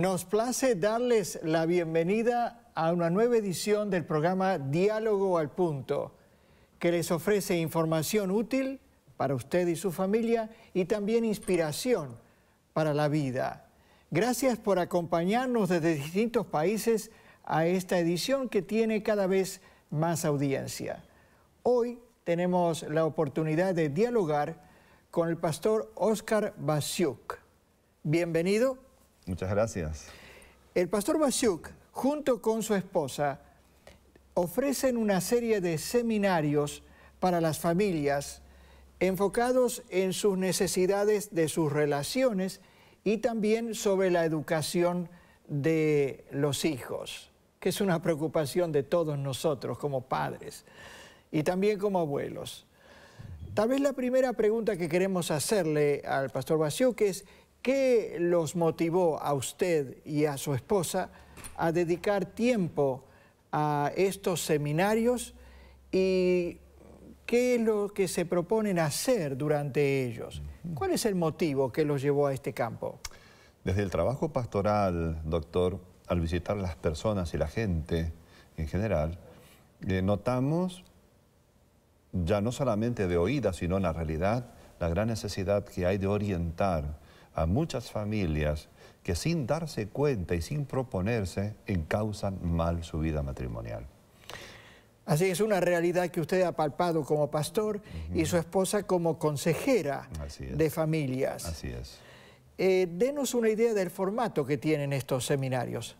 Nos place darles la bienvenida a una nueva edición del programa Diálogo al Punto, que les ofrece información útil para usted y su familia y también inspiración para la vida. Gracias por acompañarnos desde distintos países a esta edición que tiene cada vez más audiencia. Hoy tenemos la oportunidad de dialogar con el pastor Oscar Basiuk. Bienvenido. Muchas gracias. El pastor Basiuk, junto con su esposa, ofrecen una serie de seminarios para las familias enfocados en sus necesidades de sus relaciones y también sobre la educación de los hijos, que es una preocupación de todos nosotros como padres y también como abuelos. Tal vez la primera pregunta que queremos hacerle al pastor Basiuk es, ¿Qué los motivó a usted y a su esposa a dedicar tiempo a estos seminarios y qué es lo que se proponen hacer durante ellos? ¿Cuál es el motivo que los llevó a este campo? Desde el trabajo pastoral, doctor, al visitar las personas y la gente en general, eh, notamos ya no solamente de oídas sino en la realidad, la gran necesidad que hay de orientar a muchas familias que sin darse cuenta y sin proponerse encausan mal su vida matrimonial. Así es una realidad que usted ha palpado como pastor y su esposa como consejera de familias. Así es. Eh, denos una idea del formato que tienen estos seminarios.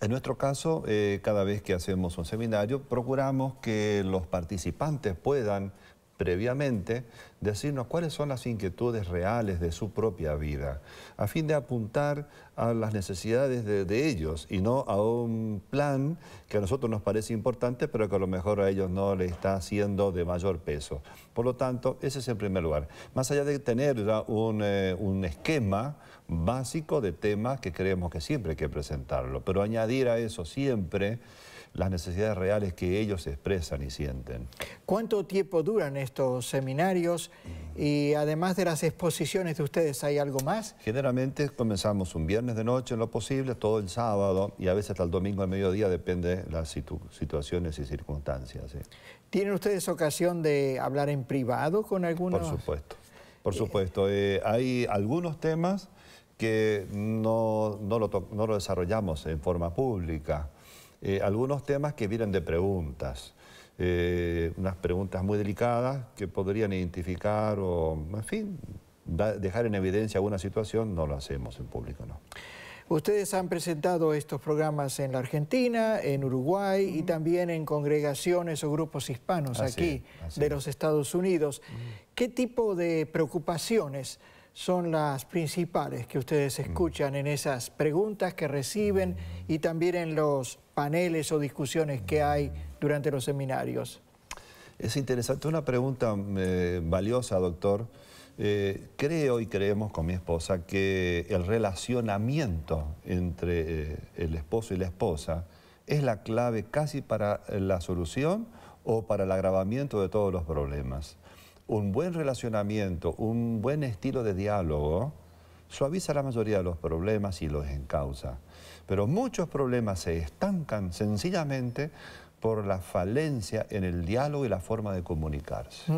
En nuestro caso, eh, cada vez que hacemos un seminario, procuramos que los participantes puedan previamente, decirnos cuáles son las inquietudes reales de su propia vida, a fin de apuntar a las necesidades de, ellos y no a un plan que a nosotros nos parece importante, pero que a lo mejor a ellos no le está haciendo de mayor peso. Por lo tanto, ese es en primer lugar. Más allá de tener ya un, eh, un esquema básico de temas que creemos que siempre hay que presentarlo, pero añadir a eso siempre las necesidades reales que ellos expresan y sienten. ¿Cuánto tiempo duran estos seminarios? Mm. Y además de las exposiciones de ustedes, ¿hay algo más? Generalmente comenzamos un viernes de noche en lo posible, todo el sábado y a veces hasta el domingo al mediodía, depende de las situaciones y circunstancias. ¿Tienen ustedes ocasión de hablar en privado con algunos? Por supuesto, por supuesto. Eh, hay algunos temas que no, no lo desarrollamos en forma pública. Eh, algunos temas que vienen de preguntas, eh, unas preguntas muy delicadas que podrían identificar o, en fin, dejar en evidencia alguna situación, no lo hacemos en público, ¿no? Ustedes han presentado estos programas en la Argentina, en Uruguay y también en congregaciones o grupos hispanos aquí de los Estados Unidos. ¿Qué tipo de preocupaciones son las principales que ustedes mm. escuchan en esas preguntas que reciben y también en los paneles o discusiones que hay durante los seminarios? Es interesante, una pregunta eh, valiosa, doctor. Eh, creo y creemos con mi esposa que el relacionamiento entre eh, el esposo y la esposa es la clave casi para la solución o para el agravamiento de todos los problemas un buen relacionamiento, un buen estilo de diálogo, suaviza la mayoría de los problemas y los encausa. Pero muchos problemas se estancan sencillamente por la falencia en el diálogo y la forma de comunicarse.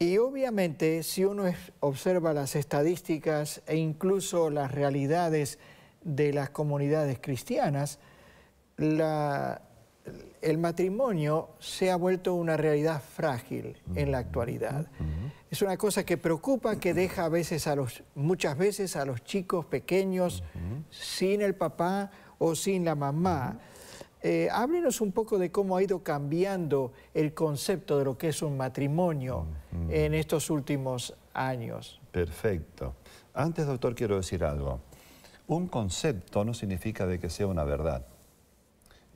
Y obviamente, si uno observa las estadísticas e incluso las realidades de las comunidades cristianas, la el matrimonio se ha vuelto una realidad frágil en la actualidad. Es una cosa que preocupa, que deja a veces a los, muchas veces a los chicos pequeños sin el papá o sin la mamá. Eh, háblenos un poco de cómo ha ido cambiando el concepto de lo que es un matrimonio en estos últimos años. Perfecto. Antes, doctor, quiero decir algo. Un concepto no significa de que sea una verdad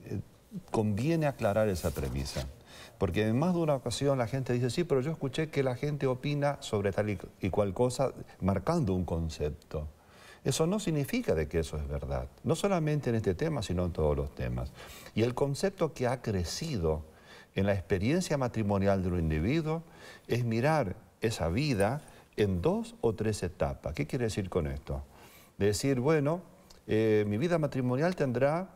eh, conviene aclarar esa premisa. Porque en más de una ocasión la gente dice, sí, pero yo escuché que la gente opina sobre tal y, cual cosa marcando un concepto. Eso no significa de que eso es verdad, no solamente en este tema, sino en todos los temas. Y el concepto que ha crecido en la experiencia matrimonial de un individuo es mirar esa vida en dos o tres etapas. ¿Qué quiere decir con esto? decir, bueno, eh, mi vida matrimonial tendrá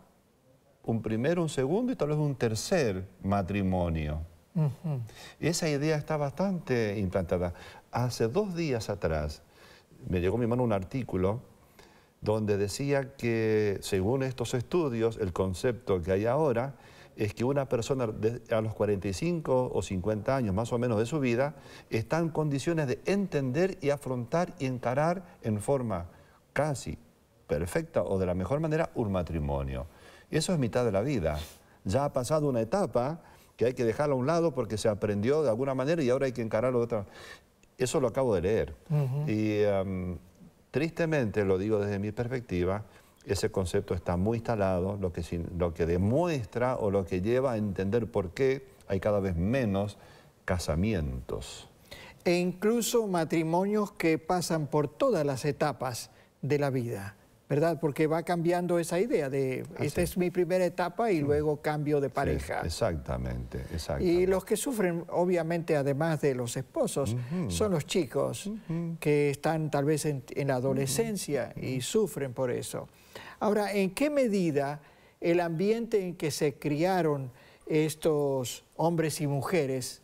un primero, un segundo y tal vez un tercer matrimonio. Esa idea está bastante implantada. Hace dos días atrás me llegó a mi mano un artículo donde decía que según estos estudios, el concepto que hay ahora es que una persona a los 45 o 50 años más o menos de su vida está en condiciones de entender y afrontar y encarar en forma casi perfecta o de la mejor manera un matrimonio. Eso es mitad de la vida. Ya ha pasado una etapa que hay que dejarla a un lado porque se aprendió de alguna manera y ahora hay que encararlo de otra. Eso lo acabo de leer. Y em, tristemente, lo digo desde mi perspectiva, ese concepto está muy instalado, lo que, lo que demuestra o lo que lleva a entender por qué hay cada vez menos casamientos. E incluso matrimonios que pasan por todas las etapas de la vida. ¿verdad? Porque va cambiando esa idea de esta es mi primera etapa y luego cambio de pareja. exactamente, exactamente. Y los que sufren, obviamente, además de los esposos, son los chicos que están tal vez en, adolescencia y sufren por eso. Ahora, ¿en qué medida el ambiente en que se criaron estos hombres y mujeres,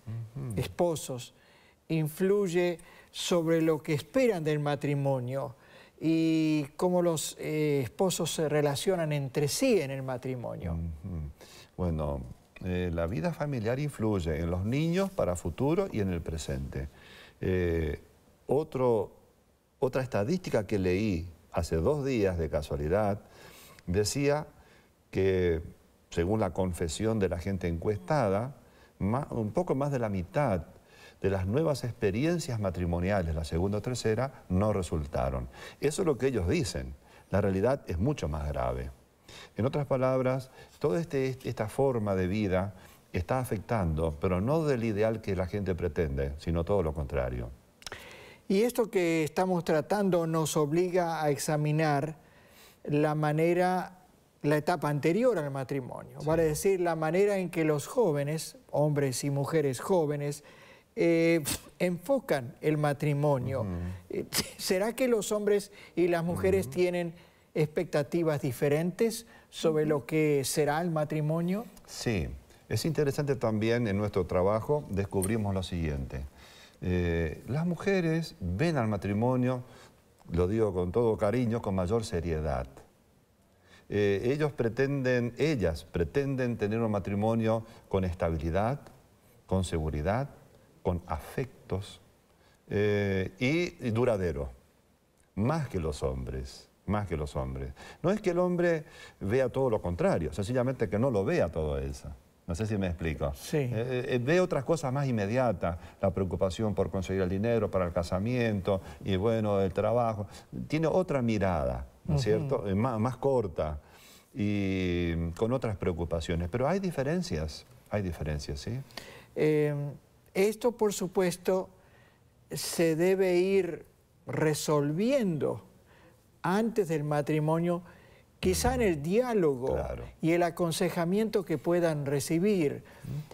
esposos, influye sobre lo que esperan del matrimonio? y cómo los eh, esposos se relacionan entre sí en el matrimonio. Bueno, eh, la vida familiar influye en los niños para futuro y en el presente. Eh, otra estadística que leí hace dos días de casualidad decía que, según la confesión de la gente encuestada, un poco más de la mitad de las nuevas experiencias matrimoniales, la segunda o tercera, no resultaron. Eso es lo que ellos dicen. La realidad es mucho más grave. En otras palabras, toda este, esta forma de vida está afectando, pero no del ideal que la gente pretende, sino todo lo contrario. Y esto que estamos tratando nos obliga a examinar la manera, la etapa anterior al matrimonio, Para decir, la manera en que los jóvenes, hombres y mujeres jóvenes, eh, enfocan el matrimonio. Eh, ¿Será que los hombres y las mujeres tienen expectativas diferentes sobre lo que será el matrimonio? Sí, es interesante también en nuestro trabajo descubrimos lo siguiente. Eh, las mujeres ven al matrimonio, lo digo con todo cariño, con mayor seriedad. ellos pretenden, ellas pretenden tener un matrimonio con estabilidad, con seguridad, con afectos eh, y, duraderos duradero, más que los hombres, más que los hombres. No es que el hombre vea todo lo contrario, sencillamente que no lo vea todo eso. No sé si me explico. Eh, eh, ve otras cosas más inmediatas, la preocupación por conseguir el dinero para el casamiento y bueno, el trabajo. Tiene otra mirada, ¿no es cierto? más, más, corta y con otras preocupaciones. Pero hay diferencias, hay diferencias, ¿sí? Em, esto, por supuesto, se debe ir resolviendo antes del matrimonio, quizá en el diálogo y el aconsejamiento que puedan recibir.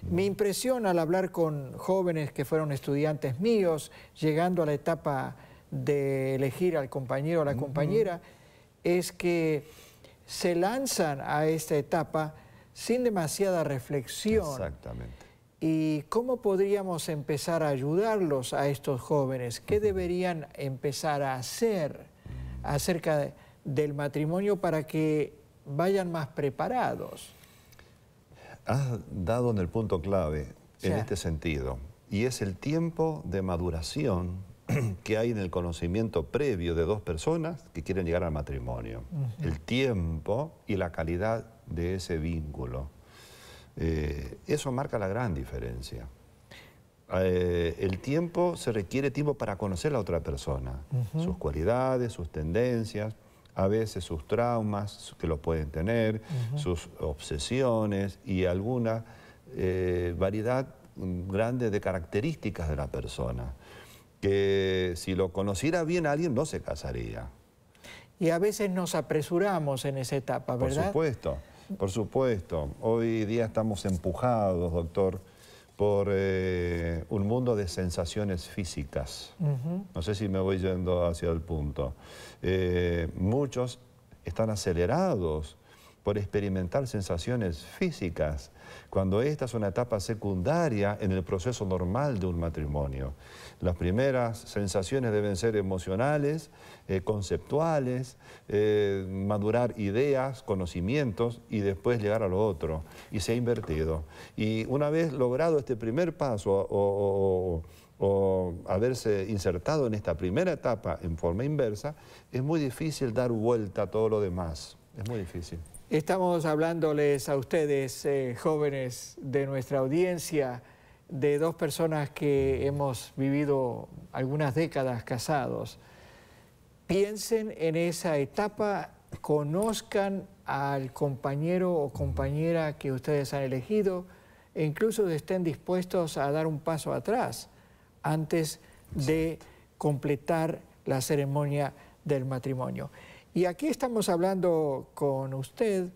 Mi impresión al hablar con jóvenes que fueron estudiantes míos, llegando a la etapa de elegir al compañero o la compañera, es que se lanzan a esta etapa sin demasiada reflexión. Exactamente. ¿Y cómo podríamos empezar a ayudarlos a estos jóvenes? ¿Qué deberían empezar a hacer acerca del matrimonio para que vayan más preparados? Has dado en el punto clave en este sentido, y es el tiempo de maduración que hay en el conocimiento previo de dos personas que quieren llegar al matrimonio. El tiempo y la calidad de ese vínculo. Eh, eso marca la gran diferencia. Eh, el tiempo se requiere tiempo para conocer a la otra persona, sus cualidades, sus tendencias, a veces sus traumas que lo pueden tener, sus obsesiones y alguna eh, variedad mm, grande de características de la persona. Que si lo conociera bien alguien no se casaría. Y a veces nos apresuramos en esa etapa, ¿verdad? Por supuesto. Por supuesto, hoy día estamos empujados, doctor, por eh, un mundo de sensaciones físicas. No sé si me voy yendo hacia el punto. Eh, muchos están acelerados por experimentar sensaciones físicas cuando esta es una etapa secundaria en el proceso normal de un matrimonio. Las primeras sensaciones deben ser emocionales, eh, conceptuales, eh, madurar ideas, conocimientos y después llegar a lo otro. Y se ha invertido. Y una vez logrado este primer paso o haberse insertado en esta primera etapa en forma inversa, es muy difícil dar vuelta a todo lo demás. Es muy difícil. Estamos hablándoles a ustedes, eh, jóvenes de nuestra audiencia, de dos personas que hemos vivido algunas décadas casados. Piensen en esa etapa, conozcan al compañero o compañera que ustedes han elegido e incluso estén dispuestos a dar un paso atrás antes de completar la ceremonia del matrimonio. Y aquí estamos hablando con usted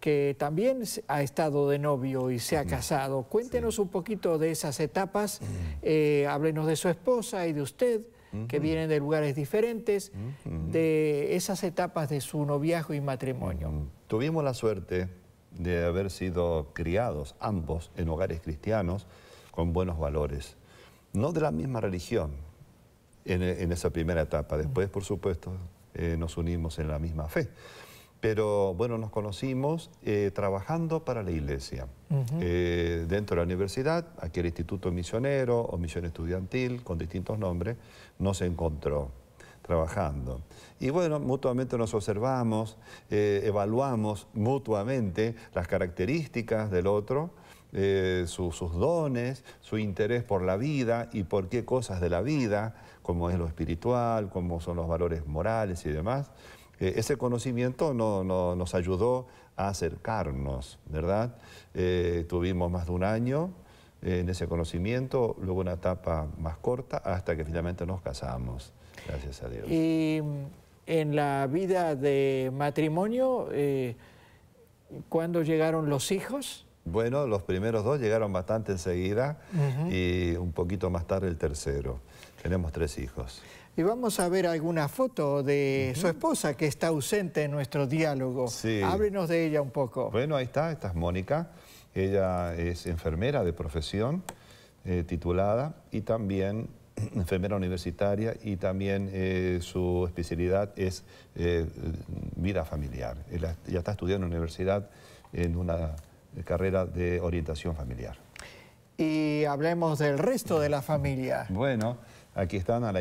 que también ha estado de novio y se ha casado. Cuéntenos un poquito de esas etapas, mm. eh, háblenos de su esposa y de usted, que mm-hmm. vienen de lugares diferentes, mm-hmm. de esas etapas de su noviazgo y matrimonio. Mm, tuvimos la suerte de haber sido criados ambos en hogares cristianos con buenos valores, no de la misma religión en, en esa primera etapa, mm. después por supuesto eh, nos unimos en la misma fe. Pero bueno, nos conocimos eh, trabajando para la iglesia, eh, dentro de la universidad, aquel Instituto Misionero o Misión Estudiantil, con distintos nombres, nos encontró trabajando. Y bueno, mutuamente nos observamos, evaluamos mutuamente las características del otro, eh, sus dones, su interés por la vida y por qué cosas de la vida, como es lo espiritual, como son los valores morales y demás. Eh, ese conocimiento nos ayudó a acercarnos, ¿verdad? Eh, tuvimos más de un año en ese conocimiento, luego una etapa más corta hasta que finalmente nos casamos, gracias a Dios. Y mm, en la vida de matrimonio, ¿cuándo llegaron los hijos? Bueno, los primeros dos llegaron bastante enseguida y un poquito más tarde el tercero. Tenemos tres hijos. Y vamos a ver alguna foto de su esposa que está ausente en nuestro diálogo. Sí. Háblenos de ella un poco. Bueno, ahí está, esta es Mónica. Ella es enfermera de profesión, eh, titulada, y también enfermera universitaria y también eh, su especialidad es eh, vida familiar. Ella, está estudiando en universidad en una eh, carrera de orientación familiar. Y hablemos del resto de la familia. Bueno, aquí están a la,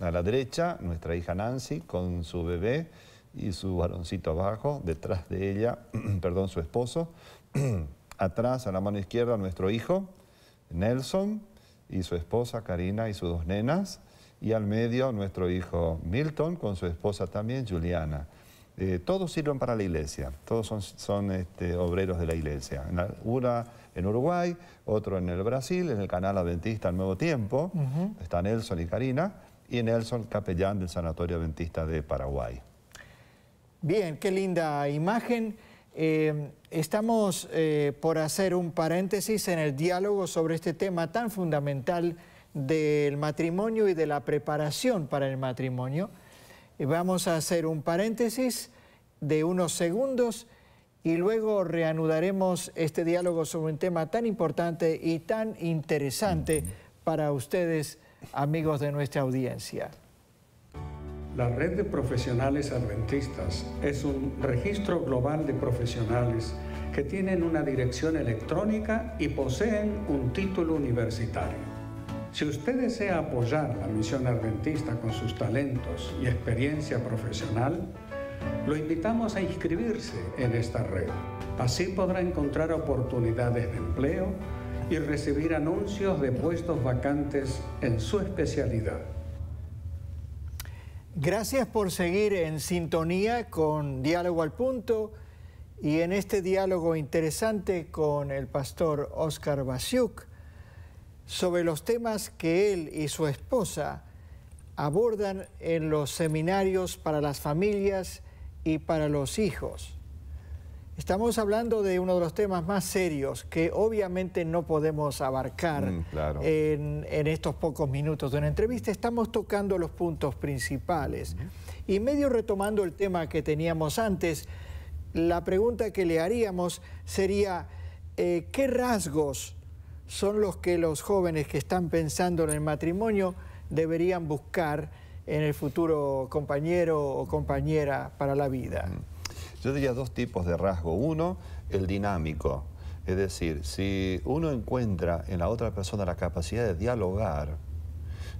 a la derecha nuestra hija Nancy con su bebé y su varoncito abajo, detrás de ella, perdón, su esposo. Atrás, a la mano izquierda, nuestro hijo, Nelson, y su esposa, Karina, y sus dos nenas. Y al medio, nuestro hijo Milton, con su esposa también, Juliana. Eh, todos sirven para la iglesia, todos son, este, obreros de la iglesia. Una en Uruguay, otro en el Brasil, en el canal Adventista al Nuevo Tiempo, está Nelson y Karina, y Nelson, capellán del Sanatorio Adventista de Paraguay. Bien, qué linda imagen. Eh, estamos eh, por hacer un paréntesis en el diálogo sobre este tema tan fundamental del matrimonio y de la preparación para el matrimonio. Vamos a hacer un paréntesis de unos segundos y luego reanudaremos este diálogo sobre un tema tan importante y tan interesante para ustedes, amigos de nuestra audiencia. La Red de Profesionales Adventistas es un registro global de profesionales que tienen una dirección electrónica y poseen un título universitario. Si usted desea apoyar la misión adventista con sus talentos y experiencia profesional, lo invitamos a inscribirse en esta red. Así podrá encontrar oportunidades de empleo y recibir anuncios de puestos vacantes en su especialidad. Gracias por seguir en sintonía con Diálogo al Punto y en este diálogo interesante con el pastor Oscar Basiuk sobre los temas que él y su esposa abordan en los seminarios para las familias y para los hijos. Estamos hablando de uno de los temas más serios que obviamente no podemos abarcar mm, en, estos pocos minutos de una entrevista. Estamos tocando los puntos principales. Y medio retomando el tema que teníamos antes, la pregunta que le haríamos sería, eh, ¿qué rasgos son los que los jóvenes que están pensando en el matrimonio deberían buscar en el futuro compañero o compañera para la vida. Mm. Yo diría dos tipos de rasgo. Uno, el dinámico. Es decir, si uno encuentra en la otra persona la capacidad de dialogar,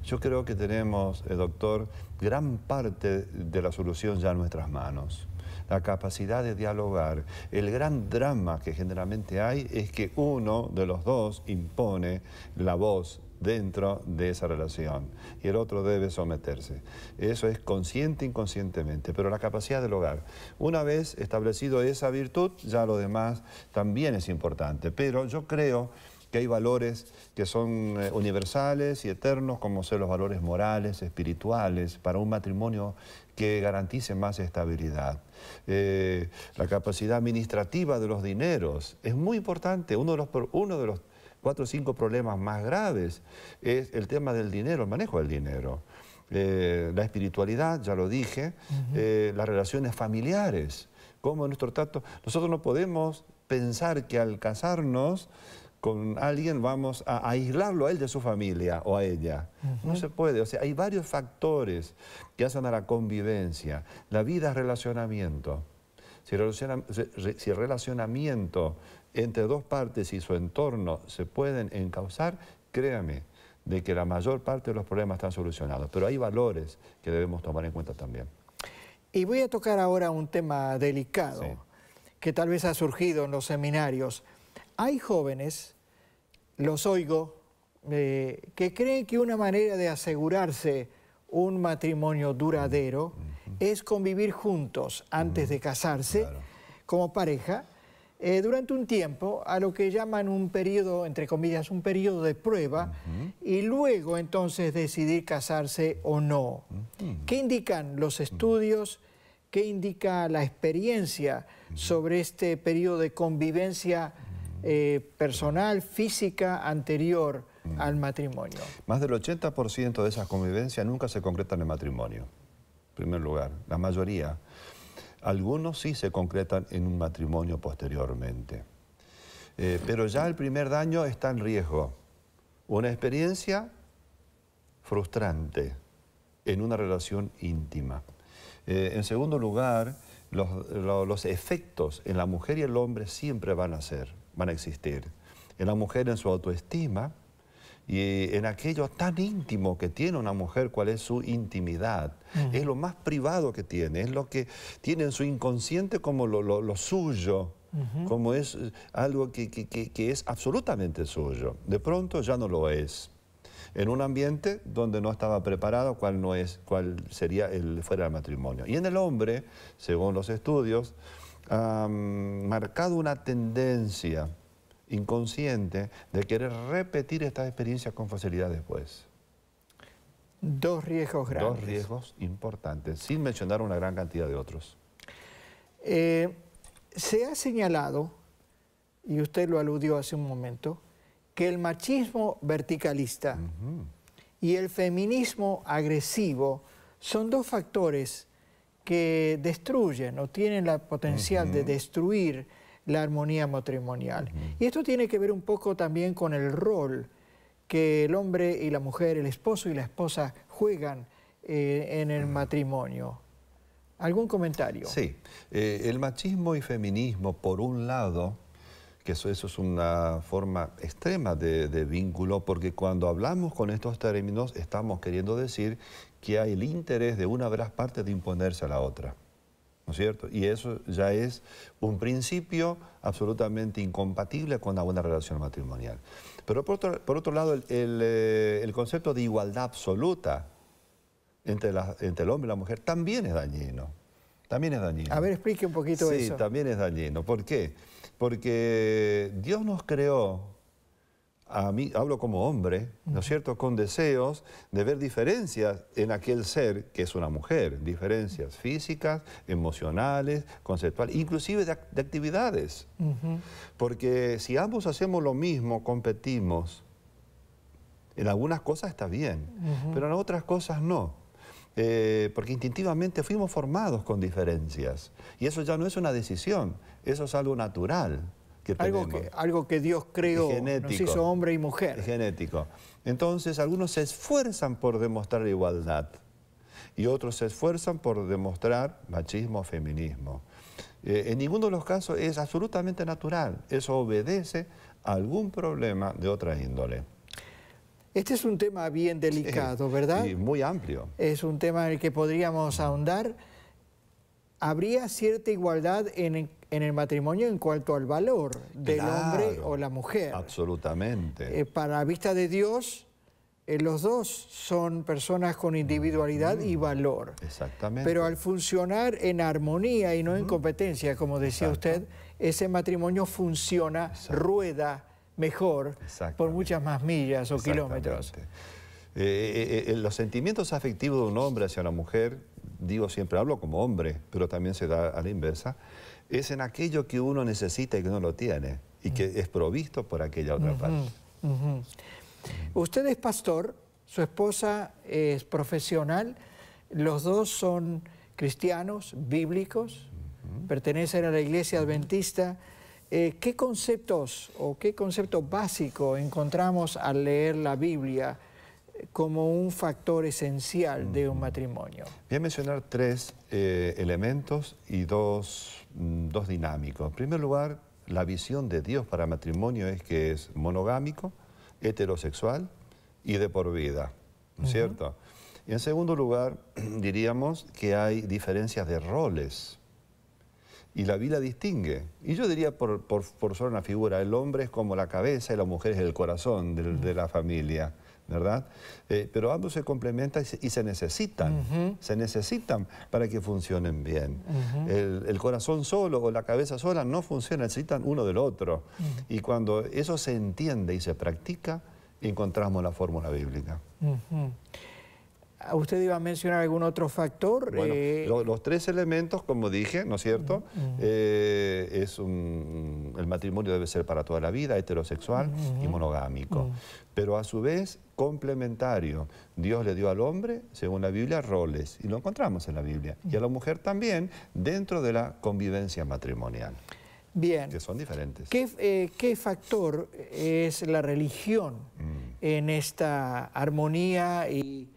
yo creo que tenemos, eh, doctor, gran parte de la solución ya en nuestras manos la capacidad de dialogar. El gran drama que generalmente hay es que uno de los dos impone la voz dentro de esa relación y el otro debe someterse. Eso es consciente inconscientemente, pero la capacidad del hogar. Una vez establecido esa virtud, ya lo demás también es importante, pero yo creo que hay valores que son eh, universales y eternos, como ser los valores morales, espirituales, para un matrimonio que garantice más estabilidad. Eh, la capacidad administrativa de los dineros es muy importante. Uno de los, uno de los cuatro o cinco problemas más graves es el tema del dinero, el manejo del dinero. Eh, la espiritualidad, ya lo dije, las relaciones familiares, cómo nuestro trato... Nosotros no podemos pensar que al casarnos con alguien vamos a aislarlo a él de su familia o a ella. No se puede. O sea, hay varios factores que hacen a la convivencia. La vida es relacionamiento. Si, el relacionamiento entre dos partes y su entorno se pueden encauzar, créame de que la mayor parte de los problemas están solucionados. Pero hay valores que debemos tomar en cuenta también. Y voy a tocar ahora un tema delicado que tal vez ha surgido en los seminarios hay jóvenes, los oigo, eh, que creen que una manera de asegurarse un matrimonio duradero es convivir juntos antes de casarse como pareja eh, durante un tiempo a lo que llaman un periodo, entre comillas, un periodo de prueba y luego entonces decidir casarse o no. ¿Qué indican los estudios? ¿Qué indica la experiencia sobre este periodo de convivencia eh, personal, física, anterior mm. al matrimonio. Más del 80% de esas convivencias nunca se concretan en matrimonio, en primer lugar, la mayoría. Algunos sí se concretan en un matrimonio posteriormente. Eh, pero ya el primer daño está en riesgo. Una experiencia frustrante en una relación íntima. Eh, en segundo lugar, los, efectos en la mujer y el hombre siempre van a ser van a existir. En la mujer en su autoestima y en aquello tan íntimo que tiene una mujer, cuál es su intimidad. Mm. Es lo más privado que tiene, es lo que tiene en su inconsciente como lo, suyo, como es eh, algo que, que, que, es absolutamente suyo. De pronto ya no lo es. En un ambiente donde no estaba preparado, cuál no es, cuál sería el fuera del matrimonio. Y en el hombre, según los estudios, ...ha marcado una tendencia inconsciente de querer repetir estas experiencias con facilidad después. Dos riesgos grandes. Dos riesgos importantes, sin mencionar una gran cantidad de otros. Eh, se ha señalado, y usted lo aludió hace un momento, que el machismo verticalista y el feminismo agresivo son dos factores que destruyen o tienen la potencial de destruir la armonía matrimonial. Y esto tiene que ver un poco también con el rol que el hombre y la mujer, el esposo y la esposa juegan eh, en el matrimonio. ¿Algún comentario? Sí, eh, el machismo y feminismo, por un lado, que eso, eso es una forma extrema de, de, vínculo, porque cuando hablamos con estos términos estamos queriendo decir que hay el interés de una de las partes de imponerse a la otra. ¿No es cierto? Y eso ya es un principio absolutamente incompatible con una buena relación matrimonial. Pero por otro, lado, eh, el, concepto de igualdad absoluta entre, el hombre y la mujer también es dañino. También es dañino. A ver, explique un poquito eso. Sí, también es dañino. ¿Por qué? Porque Dios nos creó a mí, hablo como hombre, ¿no es cierto?, con deseos de ver diferencias en aquel ser que es una mujer, diferencias físicas, emocionales, conceptuales, inclusive de, actividades. Porque si ambos hacemos lo mismo, competimos, en algunas cosas está bien, pero en otras cosas no. Eh, porque instintivamente fuimos formados con diferencias. Y eso ya no es una decisión, eso es algo natural. Algo que, algo que Dios creó, genético, nos hizo hombre y mujer. Genético. Entonces, algunos se esfuerzan por demostrar igualdad y otros se esfuerzan por demostrar machismo o feminismo. Eh, en ninguno de los casos es absolutamente natural, eso obedece a algún problema de otra índole. Este es un tema bien delicado, ¿verdad? muy amplio. Es un tema en el que podríamos ahondar. ¿Habría cierta igualdad en en el matrimonio en cuanto al valor del hombre o la mujer. Absolutamente. Eh, para para vista de Dios, eh, los dos son personas con individualidad y mm. valor. Exactamente. Pero al funcionar en armonía y no en competencia, como decía usted, ese matrimonio funciona, rueda mejor por muchas más millas o kilómetros. Eh, los sentimientos afectivos de un hombre hacia una mujer digo siempre, hablo como hombre, pero también se da a la inversa, es en aquello que uno necesita y que no lo tiene, y que es provisto por aquella otra parte. Usted es pastor, su esposa es profesional, los dos son cristianos, bíblicos, pertenecen a la iglesia adventista. Eh, ¿Qué conceptos o qué concepto básico encontramos al leer la Biblia? como un factor esencial de un matrimonio. Voy a mencionar tres eh, elementos y dos, mm, dos dinámicos. En primer lugar, la visión de Dios para matrimonio es que es monogámico, heterosexual y de por vida, cierto? Y en segundo lugar, diríamos que hay diferencias de roles. Y la vida distingue. Y yo diría por, por, por solo una figura, el hombre es como la cabeza y la mujer es el corazón de la familia. ¿verdad? Eh, pero ambos se complementan y se, necesitan, se necesitan para que funcionen bien. el, corazón solo o la cabeza sola no funciona, necesitan uno del otro. Y cuando eso se entiende y se practica, encontramos la fórmula bíblica. Usted iba a mencionar algún otro factor. Eh, los, tres elementos, como dije, ¿no es cierto? Eh, es el matrimonio debe ser para toda la vida, heterosexual y monogámico. Mm. Pero a su vez, complementario. Dios le dio al hombre, según la Biblia, roles. Y lo encontramos en la Biblia. Y a la mujer también, dentro de la convivencia matrimonial. Bien. Que son diferentes. ¿Qué, eh, factor es la religión mm. en esta armonía y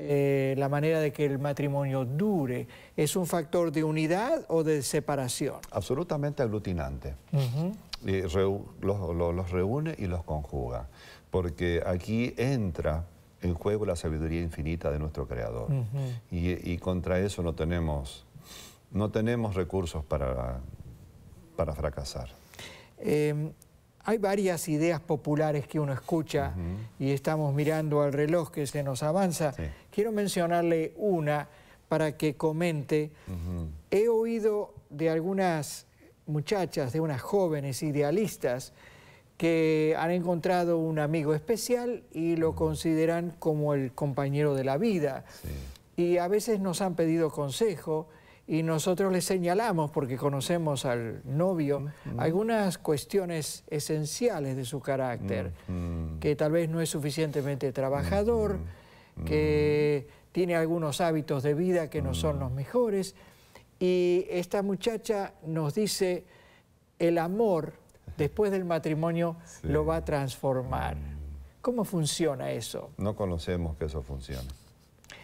eh, la manera de que el matrimonio dure? ¿Es un factor de unidad o de separación? Absolutamente aglutinante. los, reúne y los conjuga, porque aquí entra en juego la sabiduría infinita de nuestro Creador. y, contra eso no tenemos, no tenemos recursos para, para fracasar. Em, hay varias ideas populares que uno escucha y estamos mirando al reloj que se nos avanza. Quiero mencionarle una para que comente. He oído de algunas muchachas, de unas jóvenes idealistas, que han encontrado un amigo especial y lo consideran como el compañero de la vida. Y a veces nos han pedido consejo y nosotros le señalamos, porque conocemos al novio, mm, mm. algunas cuestiones esenciales de su carácter, mm, que tal vez no es suficientemente trabajador, que tiene algunos hábitos de vida que no son los mejores. Y esta muchacha nos dice, el amor después del matrimonio lo va a transformar. ¿Cómo funciona eso? No conocemos que eso funcione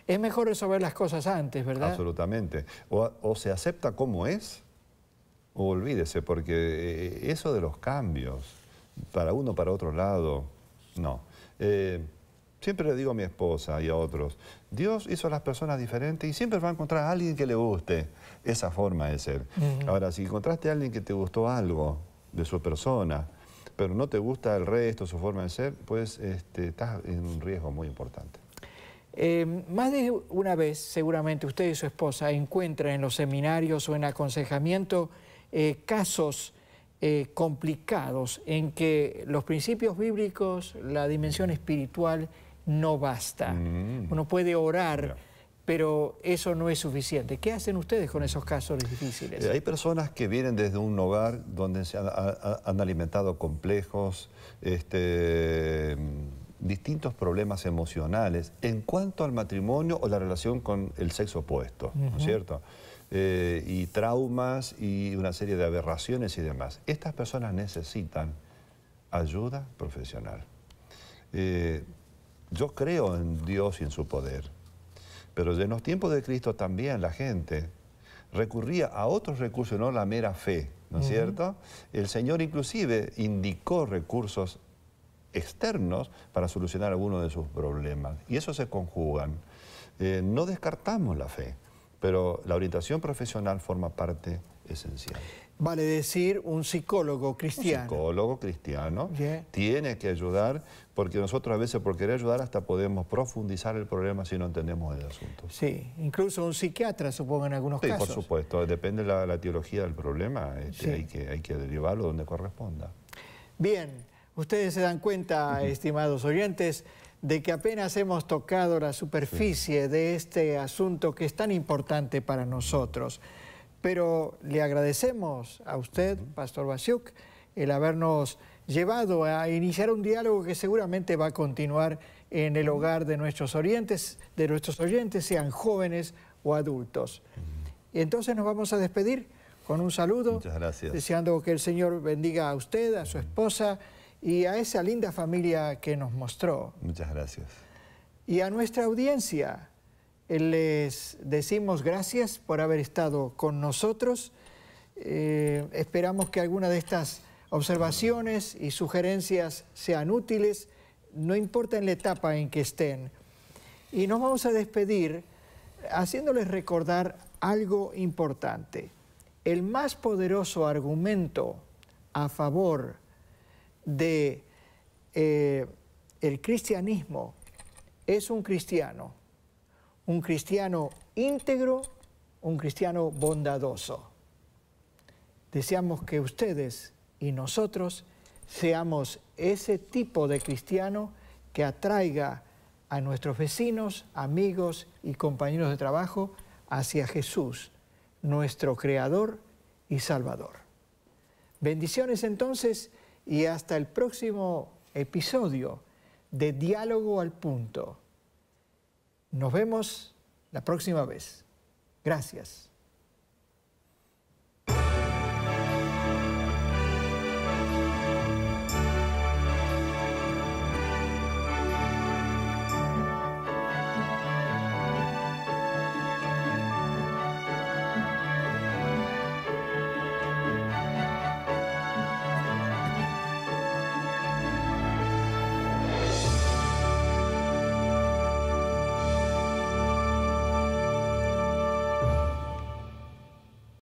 es mejor resolver las cosas antes, ¿verdad? Absolutamente. O, se acepta como es, o olvídese, porque eh, eso de los cambios, para uno, para otro lado, no. Eh, siempre le digo a mi esposa y a otros, Dios hizo a las personas diferentes y siempre va a encontrar a alguien que le guste esa forma de ser. Ahora, si encontraste a alguien que te gustó algo de su persona, pero no te gusta el resto, su forma de ser, pues este, estás en un riesgo muy importante. Em, más de una vez, seguramente usted y su esposa encuentran en los seminarios o en aconsejamiento eh, casos eh, complicados en que los principios bíblicos, la dimensión espiritual no basta. Mm. Uno puede orar. pero eso no es suficiente. ¿Qué hacen ustedes con esos casos difíciles? Eh, hay personas que vienen desde un hogar donde se han, han alimentado complejos, este, distintos problemas emocionales en cuanto al matrimonio o la relación con el sexo opuesto, ¿no es cierto? Eh, y traumas y una serie de aberraciones y demás. Estas personas necesitan ayuda profesional. Eh, yo creo en Dios y en su poder, pero en los tiempos de Cristo también la gente recurría a otros recursos, no la mera fe, ¿no es cierto? El Señor inclusive indicó recursos externos para solucionar algunos de sus problemas. Y eso se conjugan. Eh, no descartamos la fe, pero la orientación profesional forma parte esencial. Vale decir, un psicólogo cristiano. Un psicólogo cristiano tiene que ayudar, porque nosotros a veces por querer ayudar hasta podemos profundizar el problema si no entendemos el asunto. Sí, incluso un psiquiatra supongo en algunos casos. Sí, por supuesto, depende de la, teología del problema, este, hay, que, hay que derivarlo donde corresponda. Bien. Ustedes se dan cuenta, estimados oyentes, de que apenas hemos tocado la superficie de este asunto que es tan importante para nosotros. Pero le agradecemos a usted, Pastor Basiuk, el habernos llevado a iniciar un diálogo que seguramente va a continuar en el hogar de nuestros orientes, de nuestros oyentes, sean jóvenes o adultos. Y entonces nos vamos a despedir con un saludo. Muchas gracias. Deseando que el Señor bendiga a usted, a su esposa, y a esa linda familia que nos mostró. Muchas gracias. Y a nuestra audiencia eh, les decimos gracias por haber estado con nosotros. Eh, esperamos que alguna de estas observaciones y sugerencias sean útiles, no importa en la etapa en que estén. Y nos vamos a despedir haciéndoles recordar algo importante. El más poderoso argumento a favor de eh, el cristianismo es un cristiano, un cristiano íntegro, un cristiano bondadoso. Deseamos que ustedes y nosotros seamos ese tipo de cristiano que atraiga a nuestros vecinos, amigos y compañeros de trabajo hacia Jesús, nuestro Creador y Salvador. Bendiciones entonces y hasta el próximo episodio de Diálogo al Punto. Nos vemos la próxima vez. Gracias.